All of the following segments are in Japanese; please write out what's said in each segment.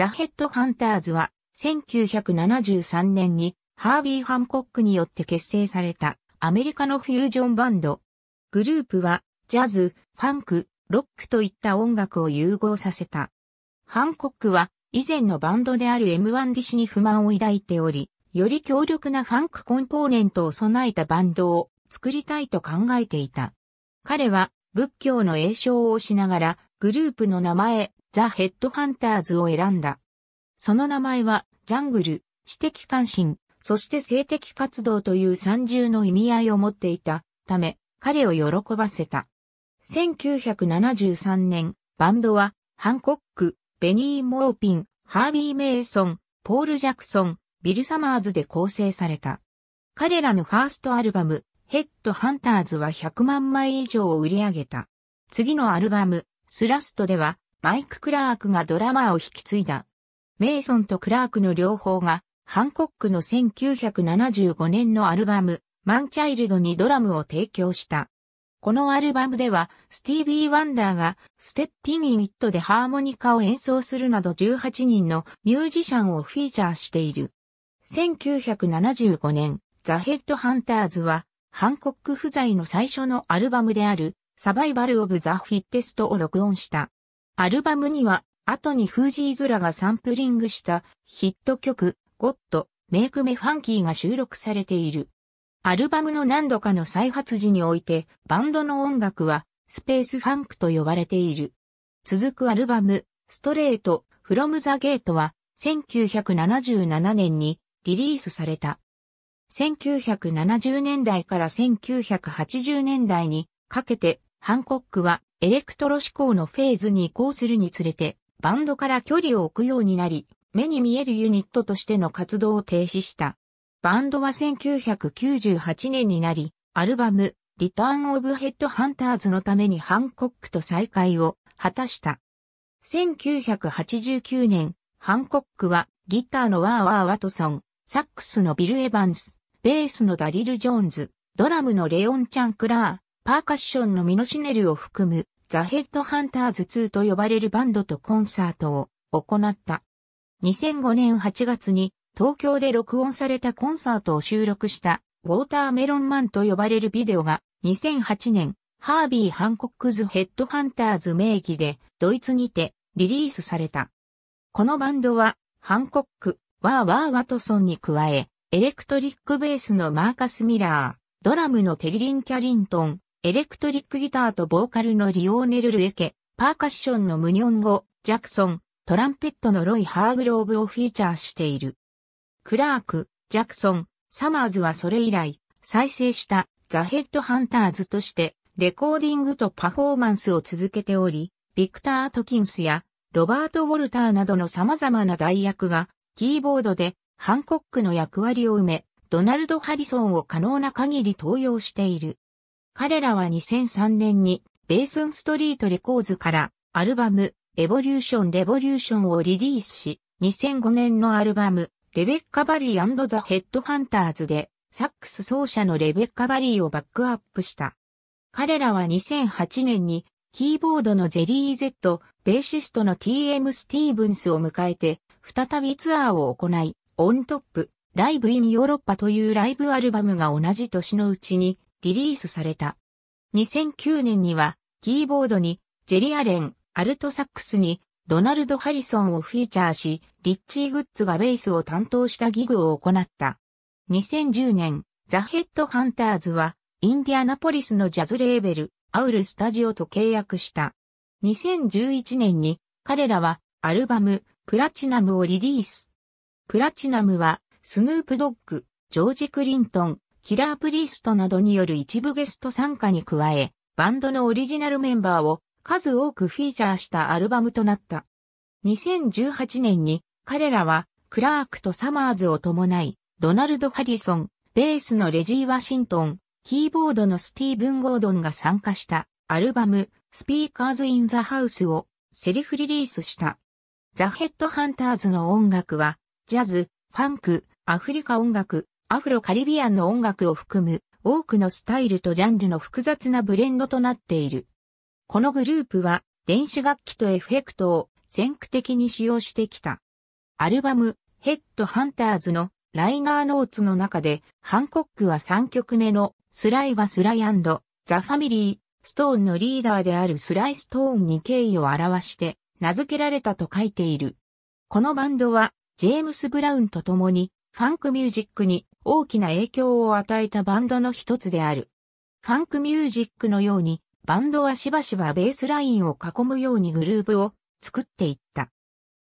ザ・ヘッド・ハンターズは、1973年にハービー・ハンコックによって結成されたアメリカのフュージョンバンド。グループは、ジャズ、ファンク、ロックといった音楽を融合させた。ハンコックは、以前のバンドである M1 ディシに不満を抱いており、より強力なファンクコンポーネントを備えたバンドを作りたいと考えていた。彼は仏教の栄唱をしながらグループの名前、ザ・ヘッドハンターズを選んだ。その名前は、ジャングル、知的関心、そして性的活動という三重の意味合いを持っていたため、彼を喜ばせた。1973年、バンドは、ハンコック、ベニー・モーピン、ハービー・メイソン、ポール・ジャクソン、ビル・サマーズで構成された。彼らのファーストアルバム、ヘッド・ハンターズは100万枚以上を売り上げた。次のアルバム、スラストでは、マイク・クラークがドラマーを引き継いだ。メイソンとクラークの両方が、ハンコックの1975年のアルバム、マンチャイルドにドラムを提供した。このアルバムでは、スティービー・ワンダーが、ステッピン・イットでハーモニカを演奏するなど18人のミュージシャンをフィーチャーしている。1975年、ザ・ヘッド・ハンターズは、ハンコック不在の最初のアルバムである、サバイバル・オブ・ザ・フィッテストを録音した。アルバムには、後にフージーズラがサンプリングしたヒット曲、ゴッド、メイクメファンキーが収録されている。アルバムの何度かの再発時において、バンドの音楽は、スペースファンクと呼ばれている。続くアルバム、ストレート、フロムザゲートは、1977年にリリースされた。1970年代から1980年代にかけてハンコックはエレクトロ思考のフェーズに移行するにつれて、バンドから距離を置くようになり、目に見えるユニットとしての活動を停止した。バンドは1998年になり、アルバム、リターン・オブ・ヘッド・ハンターズのためにハンコックと再会を果たした。1989年、ハンコックはギターのワーワー・ワトソン、サックスのビル・エヴァンス、ベースのダリル・ジョーンズ、ドラムのレオン・チャンクラー、パーカッションのミノシネルを含むザ・ヘッドハンターズ2と呼ばれるバンドとコンサートを行った。2005年8月に東京で録音されたコンサートを収録したウォーターメロンマンと呼ばれるビデオが2008年ハービー・ハンコックズ・ヘッドハンターズ名義でドイツにてリリースされた。このバンドはハンコック、ワー・ワー・ワトソンに加えエレクトリックベースのマーカス・ミラー、ドラムのテリリン・キャリントン、エレクトリックギターとボーカルのリオーネル・ルエケ、パーカッションのムニョンゴ、ジャクソン、トランペットのロイ・ハーグローブをフィーチャーしている。クラーク、ジャクソン、サマーズはそれ以来、再生したザ・ヘッドハンターズとして、レコーディングとパフォーマンスを続けており、ビクター・アトキンスやロバート・ウォルターなどの様々な代役が、キーボードでハンコックの役割を埋め、ドナルド・ハリソンを可能な限り登用している。彼らは2003年にベースンストリートレコーズからアルバムエボリューションレボリューションをリリースし、2005年のアルバムレベッカ・バリーザ・ヘッドハンターズでサックス奏者のレベッカ・バリーをバックアップした。彼らは2008年にキーボードのゼリー・ゼット、ベーシストの TM スティーブンスを迎えて、再びツアーを行い、オントップ、ライブ・イン・ヨーロッパというライブアルバムが同じ年のうちにリリースされた。2009年には、キーボードに、ジェリアレン、アルトサックスに、ドナルド・ハリソンをフィーチャーし、リッチー・グッズがベースを担当したギグを行った。2010年、ザ・ヘッド・ハンターズは、インディアナポリスのジャズレーベル、アウル・スタジオと契約した。2011年に、彼らは、アルバム、プラチナムをリリース。プラチナムは、スヌープ・ドッグ、ジョージ・クリントン、キラープリストなどによる一部ゲスト参加に加え、バンドのオリジナルメンバーを数多くフィーチャーしたアルバムとなった。2018年に彼らはクラークとサマーズを伴い、ドナルド・ハリソン、ベースのレジー・ワシントン、キーボードのスティーブン・ゴードンが参加したアルバムスピーカーズ・イン・ザ・ハウスをセリフリリースした。ザ・ヘッドハンターズの音楽はジャズ、ファンク、アフリカ音楽、アフロカリビアンの音楽を含む多くのスタイルとジャンルの複雑なブレンドとなっている。このグループは電子楽器とエフェクトを先駆的に使用してきた。アルバムヘッドハンターズのライナーノーツの中でハンコックは3曲目のスライがスライザ・ファミリー、ストーンのリーダーであるスライストーンに敬意を表して名付けられたと書いている。このバンドはジェームス・ブラウンと共にファンクミュージックに大きな影響を与えたバンドの一つである。ファンクミュージックのように、バンドはしばしばベースラインを囲むようにグルーブを作っていった。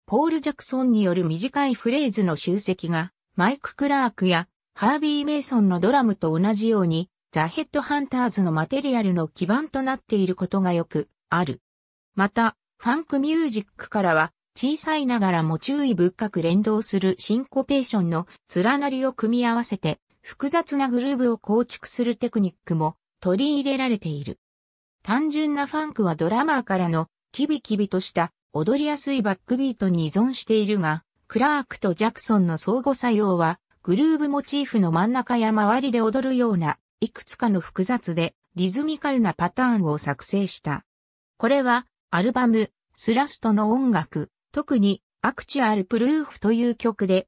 ポール・ジャクソンによる短いフレーズの集積が、マイク・クラークやハービー・メイソンのドラムと同じように、ザ・ヘッドハンターズのマテリアルの基盤となっていることがよくある。また、ファンクミュージックからは、小さいながらも注意深く連動するシンコペーションの連なりを組み合わせて複雑なグルーブを構築するテクニックも取り入れられている。単純なファンクはドラマーからのキビキビとした踊りやすいバックビートに依存しているが、クラークとジャクソンの相互作用はグルーブモチーフの真ん中や周りで踊るようないくつかの複雑でリズミカルなパターンを作成した。これはアルバムスラストの音楽特にアクチュアルプルーフという曲で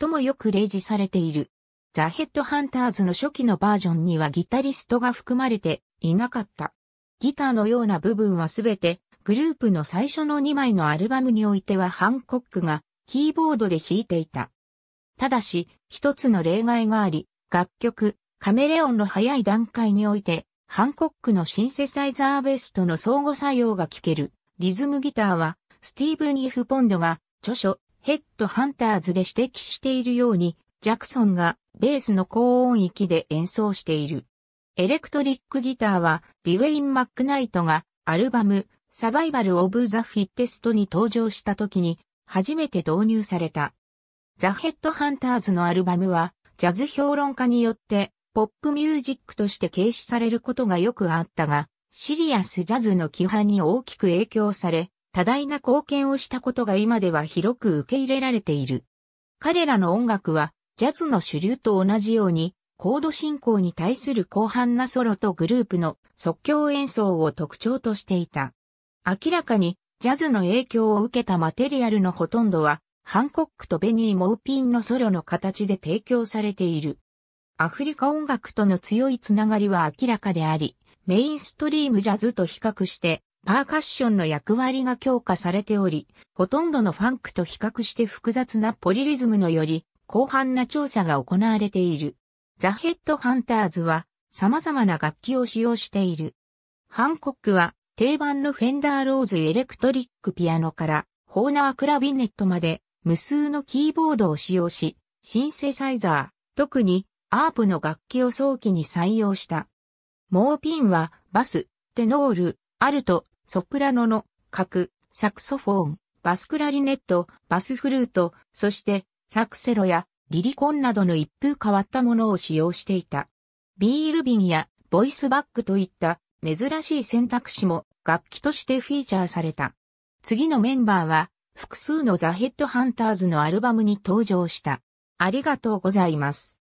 最もよく例示されている。ザ・ヘッドハンターズの初期のバージョンにはギタリストが含まれていなかった。ギターのような部分はすべてグループの最初の2枚のアルバムにおいてはハンコックがキーボードで弾いていた。ただし、一つの例外があり、楽曲、カメレオンの早い段階において、ハンコックのシンセサイザーベースとの相互作用が聞ける、リズムギターは、スティーブン・イフ・ポンドが著書ヘッドハンターズで指摘しているように、ジャクソンがベースの高音域で演奏している。エレクトリックギターはディウェイン・マックナイトがアルバムサバイバル・オブ・ザ・フィッテストに登場した時に初めて導入された。ザ・ヘッドハンターズのアルバムはジャズ評論家によってポップミュージックとして軽視されることがよくあったが、シリアスジャズの規範に大きく影響され、多大な貢献をしたことが今では広く受け入れられている。彼らの音楽は、ジャズの主流と同じように、コード進行に対する広範なソロとグループの即興演奏を特徴としていた。明らかに、ジャズの影響を受けたマテリアルのほとんどは、ハンコックとベニー・モーピンのソロの形で提供されている。アフリカ音楽との強いつながりは明らかであり、メインストリームジャズと比較してパーカッションの役割が強化されており、ほとんどのファンクと比較して複雑なポリリズムのより、広範な調査が行われている。ザ・ヘッド・ハンターズは、様々な楽器を使用している。ハンコックは、定番のフェンダーローズエレクトリックピアノから、ホーナークラビネットまで、無数のキーボードを使用し、シンセサイザー、特にアープの楽器を早期に採用した。モーピンは、バス、テノール、アルト、ソプラノの角、サクソフォン、バスクラリネット、バスフルート、そしてサクセロやリリコンなどの一風変わったものを使用していた。ビール瓶やボイスバッグといった珍しい選択肢も楽器としてフィーチャーされた。次のメンバーは複数のザ・ヘッドハンターズのアルバムに登場した。ありがとうございます。